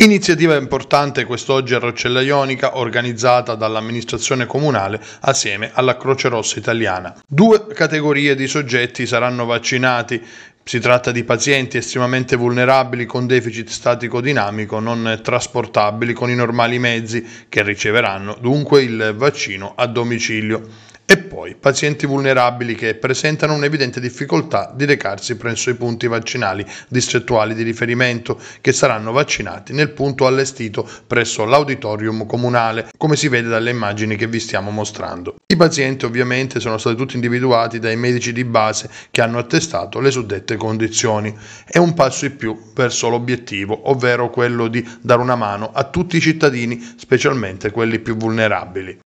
Iniziativa importante quest'oggi a Roccella Ionica organizzata dall'amministrazione comunale assieme alla Croce Rossa Italiana. Due categorie di soggetti saranno vaccinati si tratta di pazienti estremamente vulnerabili con deficit statico dinamico non trasportabili con i normali mezzi che riceveranno dunque il vaccino a domicilio. E poi pazienti vulnerabili che presentano un'evidente difficoltà di recarsi presso i punti vaccinali distrettuali di riferimento che saranno vaccinati nel punto allestito presso l'auditorium comunale, come si vede dalle immagini che vi stiamo mostrando. I pazienti ovviamente sono stati tutti individuati dai medici di base che hanno attestato le suddette condizioni è un passo in più verso l'obiettivo, ovvero quello di dare una mano a tutti i cittadini, specialmente quelli più vulnerabili.